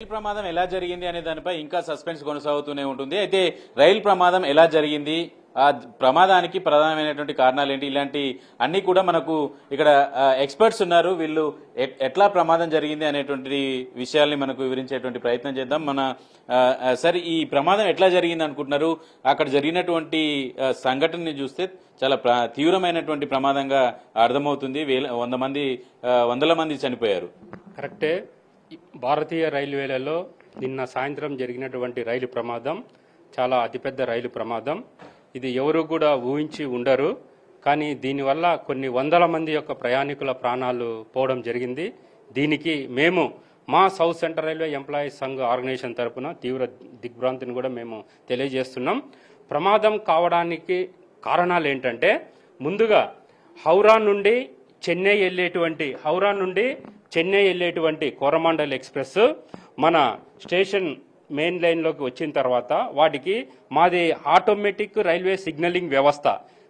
రైలు ప్రమాదం ఎలా జరిగింది అనే దానిపై ఇంకా సస్పెన్స్ కొనసాగుతూనే ఉంటుంది అయితే రైలు ప్రమాదం ఎలా జరిగింది ఆ ప్రమాదానికి ప్రధానమైనటువంటి కారణాలు ఏంటి ఇలాంటి అన్నీ కూడా మనకు ఇక్కడ ఎక్స్పర్ట్స్ ఉన్నారు వీళ్ళు ఎట్లా ప్రమాదం జరిగింది అనేటువంటి విషయాల్ని మనకు వివరించేటువంటి ప్రయత్నం చేద్దాం మన సరే ఈ ప్రమాదం ఎట్లా జరిగింది అనుకుంటున్నారు అక్కడ జరిగినటువంటి సంఘటనని చూస్తే చాలా తీవ్రమైనటువంటి ప్రమాదంగా అర్థమవుతుంది వేల మంది వందల మంది చనిపోయారు కరెక్టే భారతీయ రైల్వేలలో నిన్న సాయంత్రం జరిగినటువంటి రైలు ప్రమాదం చాలా అతిపెద్ద రైలు ప్రమాదం ఇది ఎవరు కూడా ఊహించి ఉండరు కానీ దీనివల్ల కొన్ని వందల మంది యొక్క ప్రయాణికుల ప్రాణాలు పోవడం జరిగింది దీనికి మేము మా South Central Railway Employees Sangh organisation తరఫున తీవ్ర దిగ్భ్రాంతిని కూడా మేము తెలియజేస్తున్నాం ప్రమాదం కావడానికి కారణాలు ఏంటంటే ముందుగా హౌరా నుండి చెన్నై వెళ్ళేటువంటి హౌరా నుండి చెన్నై వెళ్ళేటువంటి కోరమాండల్ ఎక్స్ప్రెస్ మన స్టేషన్ మెయిన్ లైన్లోకి వచ్చిన తర్వాత వాటికి మాది ఆటోమేటిక్ రైల్వే సిగ్నలింగ్ వ్యవస్థ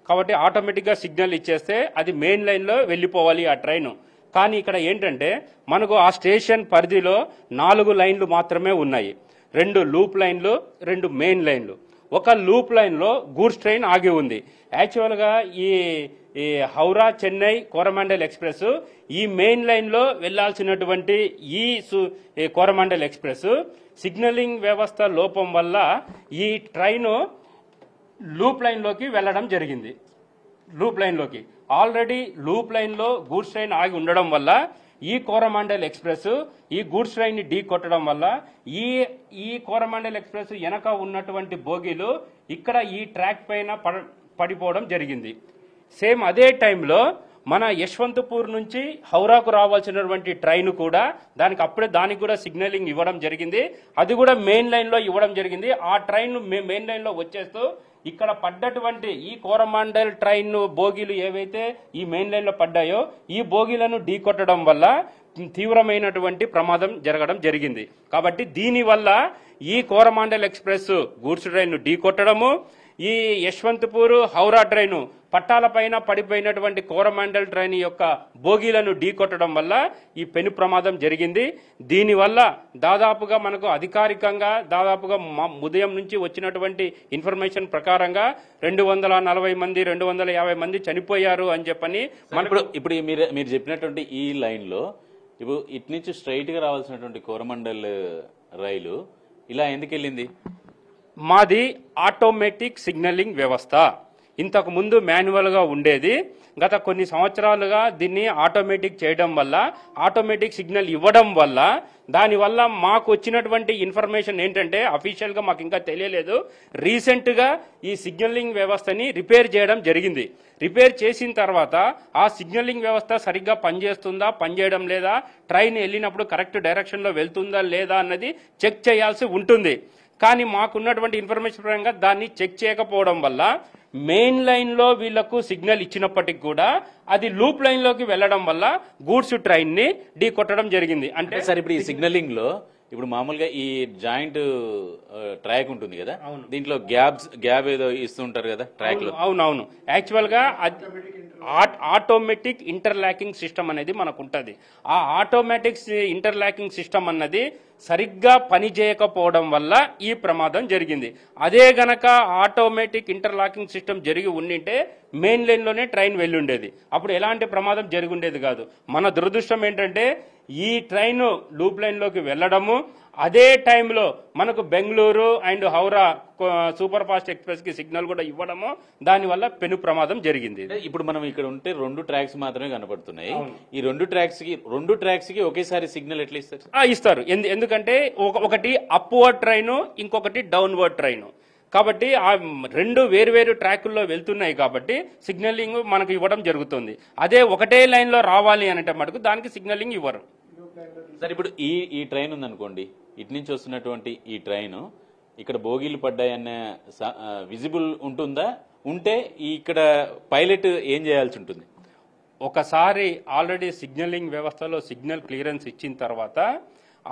కాబట్టి ఆటోమేటిక్గా సిగ్నల్ ఇచ్చేస్తే అది మెయిన్ లైన్లో వెళ్ళిపోవాలి ఆ ట్రైన్ కానీ ఇక్కడ ఏంటంటే మనకు ఆ స్టేషన్ పరిధిలో నాలుగు లైన్లు మాత్రమే ఉన్నాయి రెండు లూప్ లైన్లు రెండు మెయిన్ లైన్లు ఒక లూప్ లైన్లో గూడ్స్ ట్రైన్ ఆగి ఉంది యాక్చువల్గా ఈ ఈ హౌరా చెన్నై కోరమండల్ ఎక్స్ప్రెస్ ఈ మెయిన్ లైన్లో వెళ్లాల్సినటువంటి ఈ కోరమండల్ ఎక్స్ప్రెస్ సిగ్నలింగ్ వ్యవస్థ లోపం వల్ల ఈ ట్రైన్ లూప్ లైన్లోకి వెళ్ళడం జరిగింది లూప్ లైన్లోకి ఆల్రెడీ లూప్ లైన్లో గూడ్స్ ట్రైన్ ఆగి ఉండడం వల్ల ఈ కోరమండల్ ఎక్స్ప్రెస్ ఈ గూడ్స్ ట్రైన్ని ఢీ కొట్టడం వల్ల ఈ ఈ కోరమండల్ ఎక్స్ప్రెస్ వెనక ఉన్నటువంటి బోగీలు ఇక్కడ ఈ ట్రాక్ పైన పడిపోవడం జరిగింది సేమ్ అదే టైంలో మన యశ్వంతపూర్ నుంచి హౌరాకు రావాల్సినటువంటి ట్రైన్ కూడా దానికి అప్పుడే దానికి కూడా సిగ్నలింగ్ ఇవ్వడం జరిగింది అది కూడా మెయిన్ లైన్లో ఇవ్వడం జరిగింది ఆ ట్రైన్ మెయిన్ లైన్లో వచ్చేస్తూ ఇక్కడ పడ్డటువంటి ఈ కోరమాండల్ ట్రైన్ బోగీలు ఏవైతే ఈ మెయిన్ లైన్లో పడ్డాయో ఈ బోగీలను ఢీకొట్టడం వల్ల తీవ్రమైనటువంటి ప్రమాదం జరగడం జరిగింది కాబట్టి దీనివల్ల ఈ కోరమాండల్ ఎక్స్ప్రెస్ గూడ్స్ ట్రైన్ను ఢీకొట్టడము ఈ యశ్వంతపూర్ హౌరా డ్రైను పట్టాలపైన పడిపోయినటువంటి కోరమండల్ ట్రైన్ యొక్క బోగీలను ఢీకొట్టడం వల్ల ఈ పెను ప్రమాదం జరిగింది దీనివల్ల దాదాపుగా మనకు అధికారికంగా దాదాపుగా ఉదయం నుంచి వచ్చినటువంటి ఇన్ఫర్మేషన్ ప్రకారంగా రెండు వందల నలభై మంది రెండు వందల యాభై మంది చనిపోయారు అని చెప్పని మన ఇప్పుడు ఇప్పుడు మీరు మీరు చెప్పినటువంటి ఈ లైన్లో ఇప్పుడు ఇటు నుంచి స్ట్రైట్గా రావాల్సినటువంటి కోరమండల్ రైలు ఇలా ఎందుకు వెళ్ళింది మాది ఆటోమేటిక్ సిగ్నలింగ్ వ్యవస్థ ఇంతకు ముందు మాన్యువల్గా ఉండేది గత కొన్ని సంవత్సరాలుగా దీన్ని ఆటోమేటిక్ చేయడం వల్ల ఆటోమేటిక్ సిగ్నల్ ఇవ్వడం వల్ల దానివల్ల మాకు వచ్చినటువంటి ఇన్ఫర్మేషన్ ఏంటంటే అఫీషియల్గా మాకు ఇంకా తెలియలేదు రీసెంట్గా ఈ సిగ్నలింగ్ వ్యవస్థని రిపేర్ చేయడం జరిగింది రిపేర్ చేసిన తర్వాత ఆ సిగ్నలింగ్ వ్యవస్థ సరిగ్గా పనిచేస్తుందా పనిచేయడం లేదా ట్రైన్ వెళ్ళినప్పుడు కరెక్ట్ డైరెక్షన్లో వెళ్తుందా లేదా అన్నది చెక్ చేయాల్సి ఉంటుంది కానీ మాకున్నటువంటి ఇన్ఫర్మేషన్ పరంగా దాన్ని చెక్ చేయకపోవడం వల్ల మెయిన్ లైన్లో వీళ్లకు సిగ్నల్ ఇచ్చినప్పటికి కూడా అది లూప్ లైన్లోకి వెళ్ళడం వల్ల గూడ్స్ ట్రైన్ని ఢీ కొట్టడం జరిగింది అంటే సార్ ఇప్పుడు ఈ సిగ్నలింగ్లో ఇప్పుడు మామూలుగా ఈ జాయింట్ ట్రాక్ ఉంటుంది కదా దీంట్లో గ్యాబ్స్ గ్యాప్ ఏదో ఇస్తుంటారు కదా ట్రాక్ లో అవునవును యాక్చువల్ గా ఆటోమేటిక్ ఇంటర్లాకింగ్ సిస్టమ్ అనేది మనకు ఉంటుంది ఆ ఆటోమేటిక్ ఇంటర్లాకింగ్ సిస్టమ్ అన్నది సరిగ్గా పని చేయకపోవడం వల్ల ఈ ప్రమాదం జరిగింది అదే గనక ఆటోమేటిక్ ఇంటర్లాకింగ్ సిస్టమ్ జరిగి ఉండింటే మెయిన్ లైన్లోనే ట్రైన్ వెళ్ళుండేది అప్పుడు ఎలాంటి ప్రమాదం జరిగి ఉండేది కాదు మన దురదృష్టం ఏంటంటే ఈ ట్రైన్ లూప్ లైన్లోకి వెళ్ళడము అదే టైంలో మనకు Bengaluru and Howrah superfast express కి సిగ్నల్ కూడా ఇవ్వడము దానివల్ల పెను ప్రమాదం జరిగింది ఇప్పుడు మనం ఇక్కడ ఉంటే రెండు ట్రాక్స్ మాత్రమే కనబడుతున్నాయి ఈ రెండు ట్రాక్స్ కి రెండు ట్రాక్స్ కి ఒకేసారి సిగ్నల్ ఎట్లా ఇస్తారు ఇస్తారు ఎందుకంటే ఒకటి అప్వర్డ్ ట్రైన్ ఇంకొకటి డౌన్వర్డ్ ట్రైన్ కాబట్టి ఆ రెండు వేరువేరు ట్రాకుల్లో వెళ్తున్నాయి కాబట్టి సిగ్నలింగ్ మనకు ఇవ్వడం జరుగుతుంది అదే ఒకటే లైన్లో రావాలి అనేట మటుకు దానికి సిగ్నలింగ్ ఇవ్వరు సరే ఇప్పుడు ఈ ఈ ట్రైన్ ఉందనుకోండి ఇటు నుంచి వస్తున్నటువంటి ఈ ట్రైన్ ఇక్కడ బోగీలు పడ్డాయన్న విజిబుల్ ఉంటుందా ఉంటే ఇక్కడ పైలట్ ఏం చేయాల్సి ఉంటుంది ఒకసారి ఆల్రెడీ సిగ్నలింగ్ వ్యవస్థలో సిగ్నల్ క్లియరెన్స్ ఇచ్చిన తర్వాత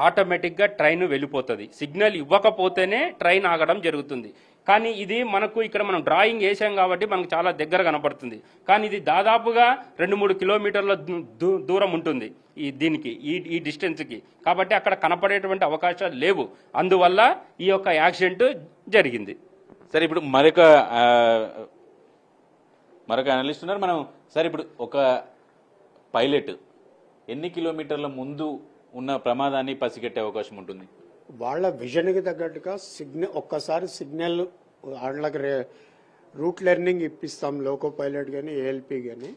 ఆటోమేటిక్గా ట్రైన్ వెళ్ళిపోతుంది సిగ్నల్ ఇవ్వకపోతేనే ట్రైన్ ఆగడం జరుగుతుంది కానీ ఇది మనకు ఇక్కడ మనం డ్రాయింగ్ వేసాం కాబట్టి మనకు చాలా దగ్గర కనపడుతుంది కానీ ఇది దాదాపుగా రెండు మూడు కిలోమీటర్ల దూరం ఉంటుంది ఈ దీనికి ఈ ఈ డిస్టెన్స్కి కాబట్టి అక్కడ కనపడేటువంటి అవకాశాలు లేవు అందువల్ల ఈ యొక్క యాక్సిడెంట్ జరిగింది సరే ఇప్పుడు మరొక మరొక అనలిస్ట్ ఉన్నారు మనం సరే ఇప్పుడు ఒక పైలట్ ఎన్ని కిలోమీటర్ల ముందు ఉన్న ప్రమాదాన్ని పసిగట్టే అవకాశం ఉంటుంది వాళ్ళ విజన్కి తగ్గట్టుగా సిగ్నల్ ఒక్కసారి సిగ్నల్ వాళ్ళకి రే రూట్ లెర్నింగ్ ఇప్పిస్తాం లోకో పైలట్ కానీ ఏఎల్పి కానీ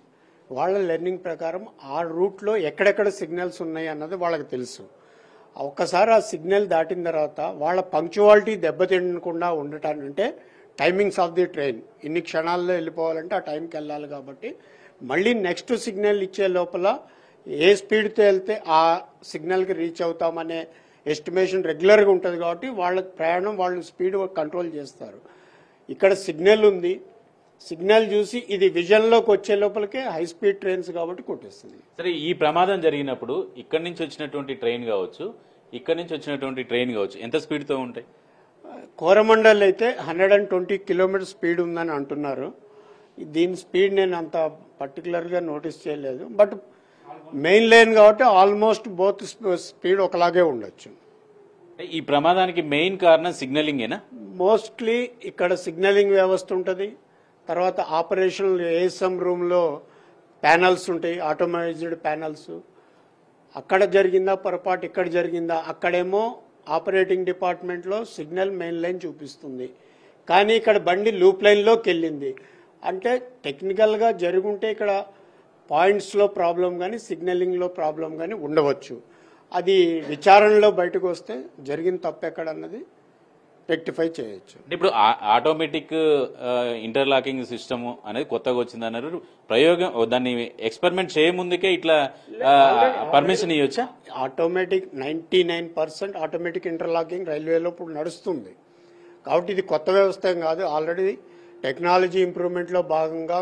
వాళ్ళ లెర్నింగ్ ప్రకారం ఆ రూట్లో ఎక్కడెక్కడ సిగ్నల్స్ ఉన్నాయి అన్నది వాళ్ళకి తెలుసు ఒక్కసారి ఆ సిగ్నల్ దాటిన తర్వాత వాళ్ళ పంక్చువాలిటీ దెబ్బతినకుండా ఉండటానికి అంటే టైమింగ్స్ ఆఫ్ ది ట్రైన్ ఇన్ని క్షణాల్లో వెళ్ళిపోవాలంటే ఆ టైంకి వెళ్ళాలి కాబట్టి మళ్ళీ నెక్స్ట్ సిగ్నల్ ఇచ్చే లోపల ఏ స్పీడ్తో వెళ్తే ఆ సిగ్నల్కి రీచ్ అవుతామనే ఎస్టిమేషన్ రెగ్యులర్గా ఉంటుంది కాబట్టి వాళ్ళ ప్రయాణం వాళ్ళు స్పీడ్ కంట్రోల్ చేస్తారు ఇక్కడ సిగ్నల్ ఉంది సిగ్నల్ చూసి ఇది విజన్లోకి వచ్చే లోపలికే హై స్పీడ్ ట్రైన్స్ కాబట్టి కొట్టేస్తుంది సరే ఈ ప్రమాదం జరిగినప్పుడు ఇక్కడ నుంచి వచ్చినటువంటి ట్రైన్ కావచ్చు ఇక్కడ నుంచి వచ్చినటువంటి ట్రైన్ కావచ్చు ఎంత స్పీడ్తో ఉంటాయి కోరమండల్ అయితే hundred and twenty kilometre speed ఉందని అంటున్నారు దీని స్పీడ్ నేను అంత పర్టికులర్గా నోటీస్ చేయలేదు బట్ మెయిన్ లైన్ కాబట్టి ఆల్మోస్ట్ బోత్ స్పీడ్ ఒకలాగే ఉండొచ్చు ఈ ప్రమాదానికి మెయిన్ కారణం సిగ్నలింగేనా మోస్ట్లీ ఇక్కడ సిగ్నలింగ్ వ్యవస్థ ఉంటుంది తర్వాత ఆపరేషన్ ఏఎస్ఎం రూమ్లో ప్యానల్స్ ఉంటాయి ఆటోమైజ్డ్ ప్యానల్స్ అక్కడ జరిగిందా పొరపాటు ఇక్కడ జరిగిందా అక్కడేమో ఆపరేటింగ్ డిపార్ట్మెంట్లో సిగ్నల్ మెయిన్ లైన్ చూపిస్తుంది కానీ ఇక్కడ బండి లూప్ లోకి వెళ్ళింది అంటే టెక్నికల్గా జరుగుంటే ఇక్కడ పాయింట్స్లో ప్రాబ్లం కానీ సిగ్నలింగ్లో ప్రాబ్లం కానీ ఉండవచ్చు అది విచారణలో బయటకు వస్తే జరిగిన తప్పు ఎక్కడన్నది రెక్టిఫై చేయొచ్చు ఇప్పుడు ఆటోమేటిక్ ఇంటర్లాకింగ్ సిస్టమ్ అనేది కొత్తగా వచ్చింది అన్నారు ప్రయోగం దాన్ని ఎక్స్పెరిమెంట్ చేయముందుకే ఇట్లా పర్మిషన్ ఇవ్వచ్చా automatic ninety nine percent automatic interlocking రైల్వేలో ఇప్పుడు నడుస్తుంది కాబట్టి ఇది కొత్త వ్యవస్థ కాదు ఆల్రెడీ టెక్నాలజీ ఇంప్రూవ్మెంట్లో భాగంగా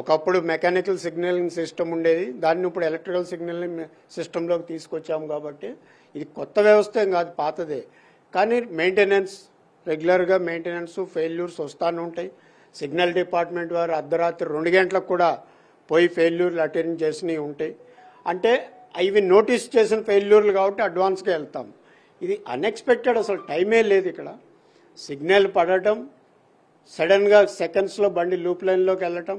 ఒకప్పుడు మెకానికల్ సిగ్నలింగ్ సిస్టమ్ ఉండేది దాన్ని ఇప్పుడు ఎలక్ట్రికల్ సిగ్నలింగ్ సిస్టంలోకి తీసుకొచ్చాము కాబట్టి ఇది కొత్త వ్యవస్థ కాదు పాతదే కానీ మెయింటెనెన్స్ రెగ్యులర్గా మెయింటెనెన్స్ ఫెయిల్యూర్స్ వస్తూనే ఉంటాయి సిగ్నల్ డిపార్ట్మెంట్ వారు అర్ధరాత్రి రెండు గంటలకు కూడా పోయి ఫెయిల్యూర్లు అటెండ్ చేసినవి ఉంటాయి అంటే ఇవి నోటీస్ చేసిన ఫెయిల్యూర్లు కాబట్టి అడ్వాన్స్గా వెళ్తాం ఇది అన్ఎక్స్పెక్టెడ్ అసలు టైమే లేదు ఇక్కడ సిగ్నల్ పడటం సడన్గా సెకండ్స్లో బండి లూప్ లైన్లోకి వెళ్ళటం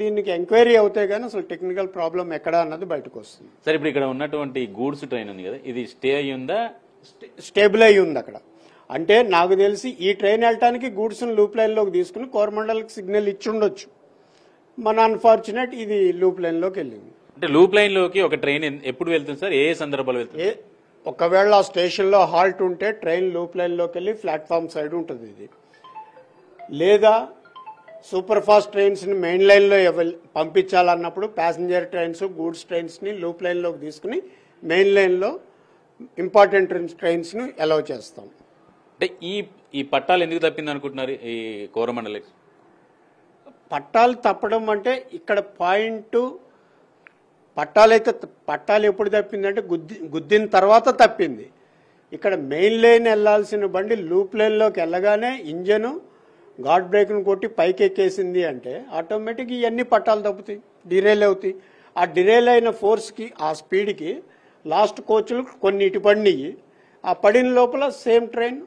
దీనికి ఎంక్వైరీ అవుతాయి కానీ అసలు టెక్నికల్ ప్రాబ్లం ఎక్కడ అన్నది బయటకు వస్తుంది సరే ఇప్పుడు ఇక్కడ ఉన్నటువంటి గూడ్స్ ట్రైన్ ఉంది కదా ఇది స్టే అయ్యి ఉందా స్టేబుల్ అయ్యి ఉంది అక్కడ అంటే నాకు తెలిసి ఈ ట్రైన్ వెళ్ళటానికి గూడ్స్ని లూప్ లైన్లోకి తీసుకుని కోరమండల్కి సిగ్నల్ ఇచ్చి ఉండొచ్చు మన అన్ఫార్చునేట్ ఇది లూప్ లైన్లోకి వెళ్ళింది అంటే లూప్ లైన్లోకి ఒక ట్రైన్ ఎప్పుడు వెళ్తుంది సార్ ఏ సందర్భాలు వెళ్తుంది ఒకవేళ ఆ స్టేషన్లో హాల్ట్ ఉంటే ట్రైన్ లూప్ లైన్లోకి వెళ్ళి ప్లాట్ఫామ్ సైడ్ ఉంటుంది ఇది లేదా సూపర్ ఫాస్ట్ ట్రైన్స్ని మెయిన్ లైన్లో పంపించాలన్నప్పుడు ప్యాసింజర్ ట్రైన్స్ గూడ్స్ ట్రైన్స్ని లూప్ లైన్లోకి తీసుకుని మెయిన్ లైన్లో ఇంపార్టెంట్ ను అలౌ చేస్తాం అంటే ఈ ఈ పట్టాలు ఎందుకు తప్పింది అనుకుంటున్నారు ఈ కోరమండలి పట్టాలు తప్పడం అంటే ఇక్కడ పాయింట్ పట్టాలు అయితే పట్టాలు ఎప్పుడు తప్పిందంటే గుద్ది గుద్దిన తర్వాత తప్పింది ఇక్కడ మెయిన్ లైన్ వెళ్లాల్సిన బండి లూప్ లైన్లోకి వెళ్ళగానే ఇంజను గాడ్ బ్రేక్ను కొట్టి పైకి ఎక్కేసింది అంటే ఆటోమేటిక్ ఇవన్నీ పట్టాలు తప్పుతాయి డిరేల్ అవుతాయి ఆ డిరేల్ అయిన ఫోర్స్కి ఆ స్పీడ్కి లాస్ట్ కోచ్లు కొన్ని ఇటు పడినాయి ఆ పడిన లోపల సేమ్ ట్రైన్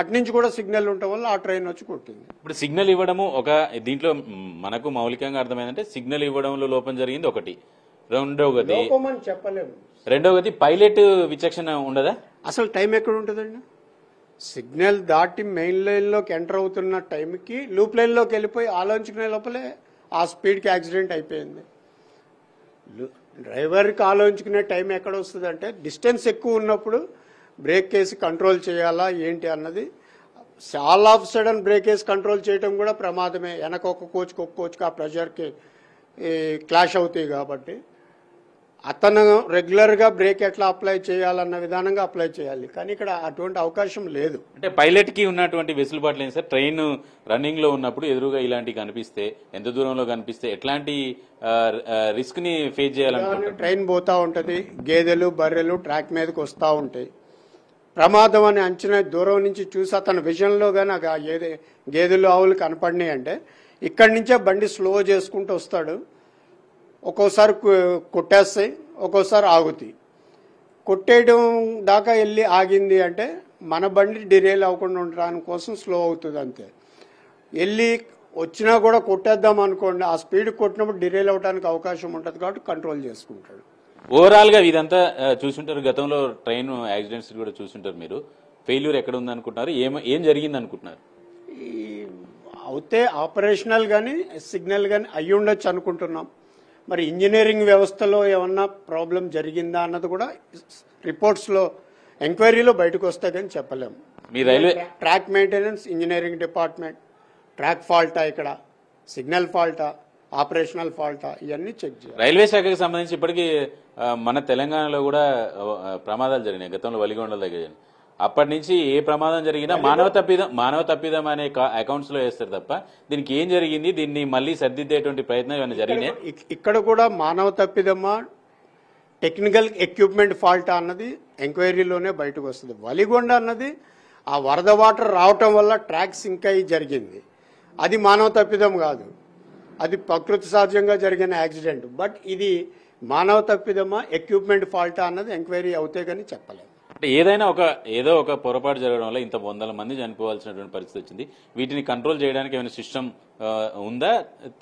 అటు నుంచి కూడా సిగ్నల్ ఉండటం వల్ల ఆ ట్రైన్ వచ్చి కొట్టింది ఇప్పుడు సిగ్నల్ ఇవ్వడము ఒక దీంట్లో మనకు మౌలికంగా అర్థమైందంటే సిగ్నల్ ఇవ్వడంలో లోపం జరిగింది ఒకటి రెండవ గతి చెప్పలేము రెండవ గది పైలట్ విచక్షణ ఉండదా అసలు టైం ఎక్కడ ఉంటుందండి సిగ్నల్ దాటి మెయిన్ లైన్లోకి ఎంటర్ అవుతున్న టైంకి లూప్ లైన్లోకి వెళ్ళిపోయి ఆలోచించుకునే లోపలే ఆ స్పీడ్కి యాక్సిడెంట్ అయిపోయింది డ్రైవర్కి ఆలోచించుకునే టైం ఎక్కడ వస్తుందంటే డిస్టెన్స్ ఎక్కువ ఉన్నప్పుడు బ్రేక్ వేసి కంట్రోల్ చేయాలా ఏంటి అన్నది ఆల్ ఆఫ్ సడన్ బ్రేక్ వేసి కంట్రోల్ చేయడం కూడా ప్రమాదమే వెనక ఒక కోచ్కి ఒక కోచ్కి ఆ ప్రెషర్కి క్లాష్ అవుతాయి కాబట్టి అతను రెగ్యులర్గా బ్రేక్ ఎట్లా అప్లై చేయాలన్న విధానంగా అప్లై చేయాలి కానీ ఇక్కడ అటువంటి అవకాశం లేదు అంటే పైలట్కి ఉన్నటువంటి వెసులుబాట్లు ఏంటి సార్ ట్రైన్ రన్నింగ్లో ఉన్నప్పుడు ఎదురుగా ఇలాంటివి కనిపిస్తే ఎంత దూరంలో కనిపిస్తే ఎట్లాంటి రిస్క్ని ఫేస్ చేయాలని ట్రైన్ పోతూ ఉంటుంది గేదెలు బర్రెలు ట్రాక్ మీదకి వస్తూ ఉంటాయి ప్రమాదం అని అంచనా దూరం నుంచి చూసి అతని విజన్లో కానీ గేదె గేదెలు ఆవులు కనపడినాయి అంటే ఇక్కడి నుంచే బండి స్లో చేసుకుంటూ వస్తాడు ఒక్కోసారి కొట్టేస్తాయి ఒక్కోసారి ఆగుతాయి కొట్టేయడం దాకా వెళ్ళి ఆగింది అంటే మన బండి డిరేల్ అవ్వకుండా ఉండడానికి కోసం స్లో అవుతుంది అంతే వెళ్ళి వచ్చినా కూడా కొట్టేద్దాం అనుకోండి ఆ స్పీడ్ కొట్టినప్పుడు డిరేల్ అవడానికి అవకాశం ఉంటుంది కాబట్టి కంట్రోల్ చేసుకుంటాడు ఓవరాల్గా ఇదంతా చూసుంటారు గతంలో ట్రైన్ యాక్సిడెంట్స్ కూడా చూసుంటారు మీరు ఫెయిల్యూర్ ఎక్కడ ఉంది అనుకుంటున్నారు ఏం ఏం జరిగింది అనుకుంటున్నారు అవుతే ఆపరేషనల్ కానీ సిగ్నల్ కానీ అయ్యి ఉండొచ్చు అనుకుంటున్నాం మరి ఇంజనీరింగ్ వ్యవస్థలో ఏమన్నా ప్రాబ్లం జరిగిందా అన్నది కూడా రిపోర్ట్స్లో ఎంక్వైరీలో బయటకు వస్తాయి కానీ చెప్పలేము మీ railway track maintenance engineering department track ఫాల్టా ఇక్కడ సిగ్నల్ ఫాల్టా ఆపరేషనల్ ఫాల్టా ఇవన్నీ చెక్ చేయాలి రైల్వే శాఖకి సంబంధించి ఇప్పటికీ మన తెలంగాణలో కూడా ప్రమాదాలు జరిగినాయి గతంలో వలిగొండల దగ్గర అప్పటి నుంచి ఏ ప్రమాదం జరిగినా మానవ తప్పిదం మానవ తప్పిదం అనే అకౌంట్స్ లో వేస్తారు తప్ప దీనికి ఏం జరిగింది దీన్ని మళ్ళీ సర్దిద్దేటువంటి ప్రయత్నం ఏమైనా జరిగినాయి ఇక్కడ కూడా మానవ తప్పిదమా టెక్నికల్ ఎక్విప్మెంట్ ఫాల్ట్ అన్నది ఎంక్వైరీలోనే బయటకు వస్తుంది వలిగొండ అన్నది ఆ వరద వాటర్ రావటం వల్ల ట్రాక్ సింక్ అయ్యి జరిగింది అది మానవ తప్పిదం కాదు అది ప్రకృతి సహజంగా జరిగిన యాక్సిడెంట్ బట్ ఇది మానవ తప్పిదమా ఎక్విప్మెంట్ ఫాల్టా అన్నది ఎంక్వైరీ అవుతాయి కానీ చెప్పలేదు అంటే ఏదైనా ఒక ఏదో ఒక పొరపాటు జరగడం వల్ల ఇంత వందల మంది చనిపోవాల్సినటువంటి పరిస్థితి వచ్చింది వీటిని కంట్రోల్ చేయడానికి ఏమైనా సిస్టమ్ ఉందా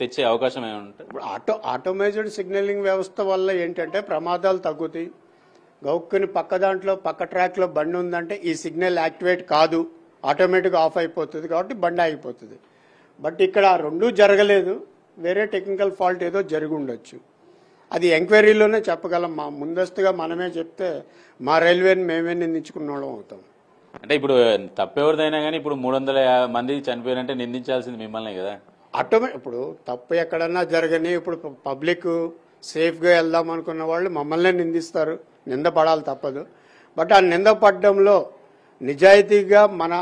తెచ్చే అవకాశం ఏమైనా ఉంటుంది ఆటో ఆటోమేటెడ్ సిగ్నలింగ్ వ్యవస్థ వల్ల ఏంటంటే ప్రమాదాలు తగ్గుతాయి గౌక్కుని పక్క దాంట్లో పక్క ట్రాక్లో బండి ఉందంటే ఈ సిగ్నల్ యాక్టివేట్ కాదు ఆటోమేటిక్గా ఆఫ్ అయిపోతుంది కాబట్టి బండి ఆగిపోతుంది బట్ ఇక్కడ రెండూ జరగలేదు వేరే టెక్నికల్ ఫాల్ట్ ఏదో జరిగి ఉండొచ్చు అది ఎంక్వైరీలోనే చెప్పగలం మా ముందస్తుగా మనమే చెప్తే మా రైల్వేని మేమే నిందించుకున్న వాళ్ళం అవుతాం అంటే ఇప్పుడు తప్పెవరిదైనా కానీ ఇప్పుడు మూడు వందల మంది చనిపోయినంటే నిందించాల్సింది మిమ్మల్ని కదా ఆటోమే ఇప్పుడు తప్పు ఎక్కడన్నా జరగని ఇప్పుడు పబ్లిక్ సేఫ్గా వెళ్దాం అనుకున్న వాళ్ళు మమ్మల్నే నిందిస్తారు నిందపడాలి తప్పదు బట్ ఆ నిందపడడంలో నిజాయితీగా మన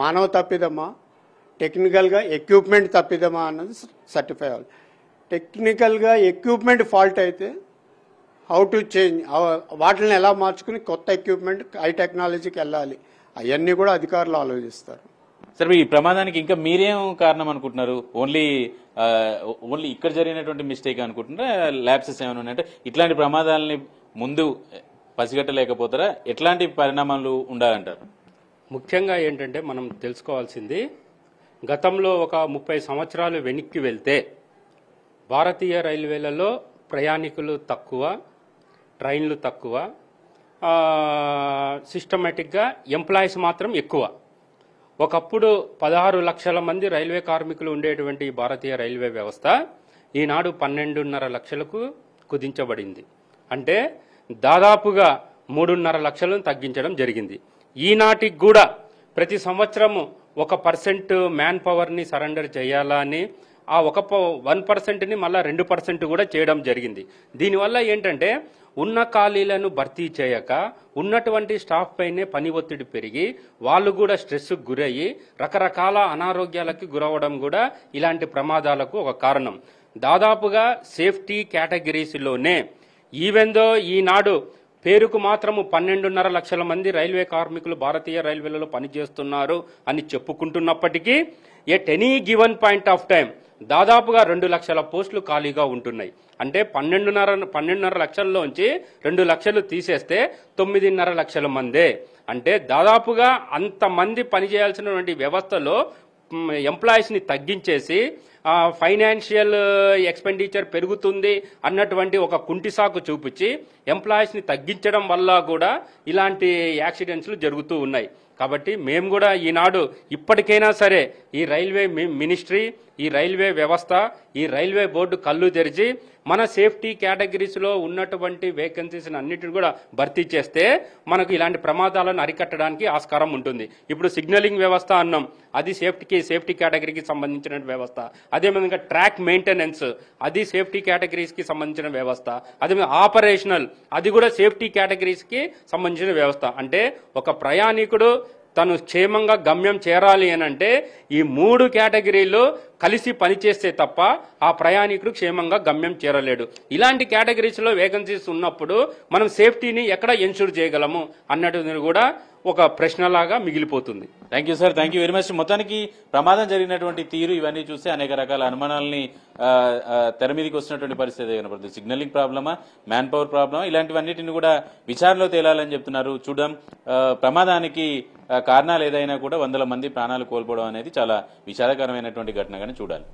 మానవ తప్పిదమా టెక్నికల్గా ఎక్విప్మెంట్ తప్పిదమా అన్నది సర్టిఫై అవ్వాలి టెక్నికల్గా ఎక్విప్మెంట్ ఫాల్ట్ అయితే హౌ టు చేంజ్ వాటిని ఎలా మార్చుకుని కొత్త ఎక్విప్మెంట్ హై టెక్నాలజీకి వెళ్ళాలి అవన్నీ కూడా అధికారులు ఆలోచిస్తారు సార్ ఈ ప్రమాదానికి ఇంకా మీరేం కారణం అనుకుంటున్నారు ఓన్లీ ఓన్లీ ఇక్కడ జరిగినటువంటి మిస్టేక్ అనుకుంటున్నారా ల్యాబ్సెస్ ఏమైనా ఉన్నాయంటే ఇట్లాంటి ప్రమాదాలని ముందు పసిగట్టలేకపోతారా ఎట్లాంటి పరిణామాలు ఉండాలంటారు ముఖ్యంగా ఏంటంటే మనం తెలుసుకోవాల్సింది గతంలో ఒక ముప్పై సంవత్సరాలు వెనక్కి వెళ్తే భారతీయ రైల్వేలలో ప్రయాణికులు తక్కువ ట్రైన్లు తక్కువ సిస్టమేటిక్గా ఎంప్లాయీస్ మాత్రం ఎక్కువ ఒకప్పుడు పదహారు లక్షల మంది రైల్వే కార్మికులు ఉండేటువంటి భారతీయ రైల్వే వ్యవస్థ ఈనాడు పన్నెండున్నర లక్షలకు కుదించబడింది అంటే దాదాపుగా మూడున్నర లక్షలను తగ్గించడం జరిగింది ఈనాటికి కూడా ప్రతి సంవత్సరము ఒక పర్సెంట్ మ్యాన్ పవర్ని సరెండర్ చేయాలా అని ఆ ఒక వన్ పర్సెంట్ని మళ్ళీ రెండు పర్సెంట్ కూడా చేయడం జరిగింది దీనివల్ల ఏంటంటే ఉన్న ఖాళీలను భర్తీ చేయక ఉన్నటువంటి స్టాఫ్ పైనే పని ఒత్తిడి పెరిగి వాళ్ళు కూడా స్ట్రెస్కు గురయ్యి రకరకాల అనారోగ్యాలకి గురవడం కూడా ఇలాంటి ప్రమాదాలకు ఒక కారణం దాదాపుగా సేఫ్టీ కేటగిరీస్లోనే ఈవెందో ఈనాడు పేరుకు మాత్రము పన్నెండున్నర లక్షల మంది రైల్వే కార్మికులు భారతీయ రైల్వేలలో పనిచేస్తున్నారు అని చెప్పుకుంటున్నప్పటికీ at any given point of time దాదాపుగా రెండు లక్షల పోస్టులు ఖాళీగా ఉంటున్నాయి అంటే పన్నెండున్నర పన్నెండున్నర లక్షల్లోంచి రెండు లక్షలు తీసేస్తే తొమ్మిదిన్నర లక్షల మందే అంటే దాదాపుగా అంతమంది పనిచేయాల్సినటువంటి వ్యవస్థలో ఎంప్లాయీస్ని తగ్గించేసి ఫైనాన్షియల్ ఎక్స్పెండిచర్ పెరుగుతుంది అన్నటువంటి ఒక కుంటిసాకు చూపించి ఎంప్లాయీస్ని తగ్గించడం వల్ల కూడా ఇలాంటి యాక్సిడెంట్స్లు జరుగుతూ ఉన్నాయి కాబట్టి మేము కూడా ఈనాడు ఇప్పటికైనా సరే ఈ రైల్వే మినిస్ట్రీ ఈ రైల్వే వ్యవస్థ ఈ రైల్వే బోర్డు కళ్ళు తెరిచి మన సేఫ్టీ లో ఉన్నటువంటి వేకెన్సీస్ని అన్నిటిని కూడా భర్తీ చేస్తే మనకు ఇలాంటి ప్రమాదాలను అరికట్టడానికి ఆస్కారం ఉంటుంది ఇప్పుడు సిగ్నలింగ్ వ్యవస్థ అన్నాం అది సేఫ్టీకి సేఫ్టీ కేటగిరీకి సంబంధించిన వ్యవస్థ అదేవిధంగా ట్రాక్ మెయింటెనెన్స్ అది సేఫ్టీ కేటగిరీస్కి సంబంధించిన వ్యవస్థ అదేవిధంగా ఆపరేషనల్ అది కూడా సేఫ్టీ కేటగిరీస్కి సంబంధించిన వ్యవస్థ అంటే ఒక ప్రయాణికుడు తను క్షేమంగా గమ్యం చేరాలి అని అంటే ఈ మూడు కేటగిరీలో కలిసి పనిచేస్తే తప్ప ఆ ప్రయాణికుడు క్షేమంగా గమ్యం చేరలేడు ఇలాంటి కేటగిరీస్లో వేకెన్సీస్ ఉన్నప్పుడు మనం సేఫ్టీని ఎక్కడ ఎన్షూర్ చేయగలము అన్నట్టుని కూడా ఒక ప్రశ్నలాగా మిగిలిపోతుంది thank you sir thank you very much మొత్తానికి ప్రమాదం జరిగినటువంటి తీరు ఇవన్నీ చూస్తే అనేక రకాల అనుమానాలని తెర మీదకి వస్తున్నటువంటి పరిస్థితి కనపడుతుంది సిగ్నలింగ్ ప్రాబ్లమా మ్యాన్ పవర్ ప్రాబ్లమా ఇలాంటివన్నిటిని కూడా విచారణలో తేలాలని చెప్తున్నారు చూడడం ప్రమాదానికి కారణాలు ఏదైనా కూడా వందల మంది ప్రాణాలు కోల్పోవడం అనేది చాలా విషాదకరమైనటువంటి ఘటనగానే చూడాలి